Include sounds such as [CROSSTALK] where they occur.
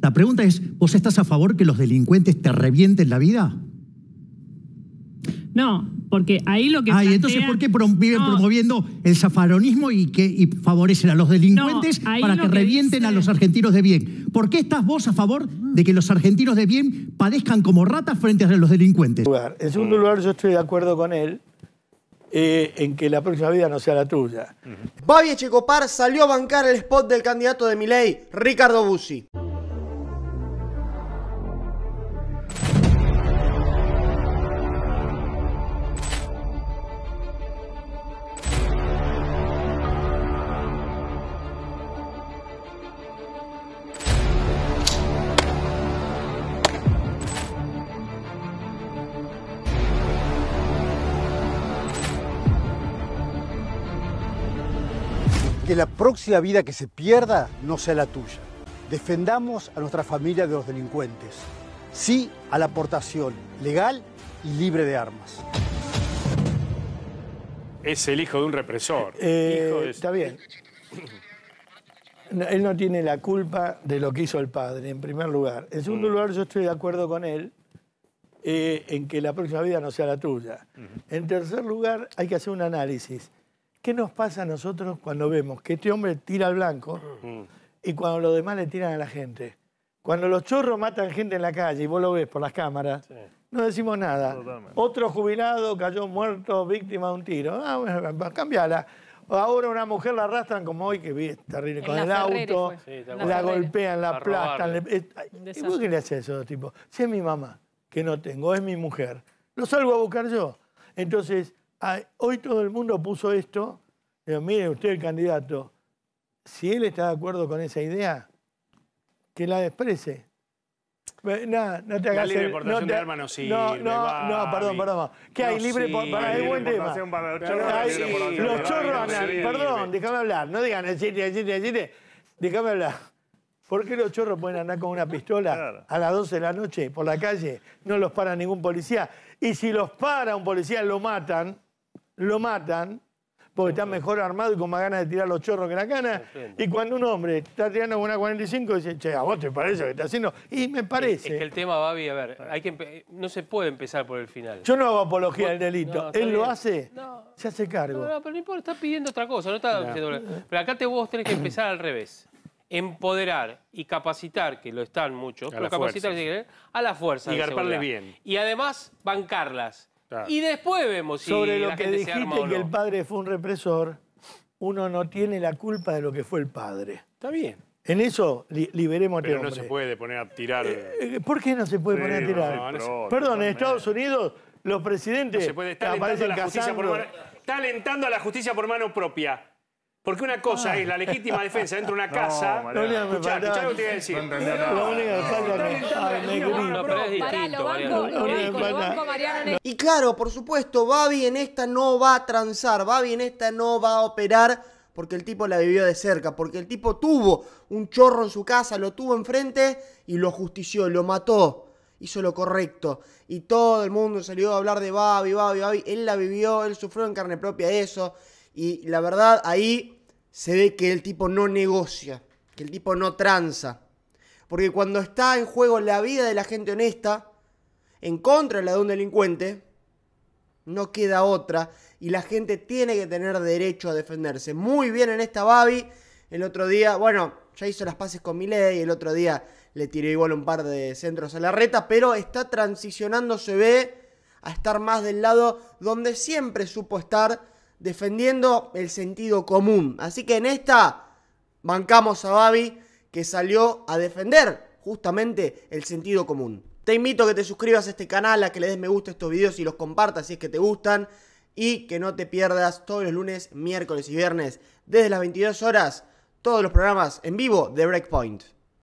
La pregunta es, ¿vos estás a favor que los delincuentes te revienten la vida? No, porque ahí lo que. Ah, y entonces, ¿por qué viven promoviendo el zafaronismo y que favorecen a los delincuentes para que, revienten a los argentinos de bien? ¿Por qué estás vos a favor de que los argentinos de bien padezcan como ratas frente a los delincuentes? En segundo lugar, yo estoy de acuerdo con él eh, en que la próxima vida no sea la tuya. Bobby Checopar salió a bancar el spot del candidato de Milei, Ricardo Bussi. Que la próxima vida que se pierda no sea la tuya. Defendamos a nuestra familia de los delincuentes. Sí a la aportación legal y libre de armas. Es el hijo de un represor. Eh, está bien. él no tiene la culpa de lo que hizo el padre, en primer lugar. En segundo mm. lugar, yo estoy de acuerdo con él eh, en que la próxima vida no sea la tuya. En tercer lugar, hay que hacer un análisis. ¿Qué nos pasa a nosotros cuando vemos que este hombre tira al blanco mm. y cuando los demás le tiran a la gente? Cuando los chorros matan gente en la calle y vos lo ves por las cámaras, no decimos nada. Otro jubilado cayó muerto, víctima de un tiro. Ah, bueno, cambiala. Ahora una mujer la arrastran como hoy, que vi terrible, con el auto, la, golpean, la aplastan. ¿Y vos qué le haces eso, tipos? Si es mi mamá, que no tengo, es mi mujer, lo salgo a buscar yo. Entonces, Ah, hoy todo el mundo puso esto, eh, mire usted el candidato, si él está de acuerdo con esa idea, que la desprece. No, no te hagas. La libre portación no de armas no sirve. No, no, perdón, perdón. Que hay libre sí, para el buen tema. los chorros, Perdón, déjame hablar. No digan el 7, Déjame hablar. ¿Por qué los chorros pueden andar con una pistola a las 12 de la noche por la calle? No los para ningún policía. Y si los para un policía, lo matan lo matan porque está mejor armado y con más ganas de tirar los chorros que la cana. Y cuando un hombre está tirando con una 45, dice, che, ¿a vos te parece lo que está haciendo? Y me parece. Es, que el tema, Babi, a ver, hay que no se puede empezar por el final. Yo no hago apología del delito. Él lo hace, se hace cargo. No, pero no importa, está pidiendo otra cosa, no está Pero acá te vos tenés que empezar al revés. Empoderar y capacitar, que lo están muchos, a pero capacitar a la fuerza. Y garparles bien. Y además, bancarlas y después vemos si Sobre lo que gente dijiste que el padre fue un represor, uno no tiene la culpa de lo que fue el padre. Está bien. En eso liberemos a Pero este no se puede poner a tirar. Eh, eh, ¿Por qué no se puede poner a tirar? Perdón, en Estados Unidos los presidentes se puede. alentando a la justicia por mano propia. Porque una cosa ah. es la legítima defensa dentro de una [LAUGHS] casa. escuchá, escuchá que Y claro, por supuesto, Babi en esta no va a transar, Babi en esta no va a operar porque el tipo la vivió de cerca, porque el tipo tuvo un chorro en su casa, lo tuvo enfrente y lo justició, lo mató. Hizo lo correcto. Y todo el mundo salió a hablar de Babi, Babi, Babi. Él la vivió, él sufrió en carne propia eso. Y la verdad, ahí se ve que el tipo no negocia, que el tipo no tranza. Porque cuando está en juego la vida de la gente honesta, en contra de la de un delincuente, no queda otra y la gente tiene que tener derecho a defenderse. Muy bien en esta Babi. El otro día, bueno, ya hizo las pases con y el otro día le tiró igual un par de centros a la reta, pero está transicionando, se ve, a estar más del lado donde siempre supo estar, defendiendo el sentido común. Así que en esta bancamos a Babi que salió a defender justamente el sentido común. Te invito a que te suscribas a este canal, a que le des me gusta a estos videos y los compartas si es que te gustan y que no te pierdas todos los lunes, miércoles y viernes desde las 22 horas todos los programas en vivo de Breakpoint.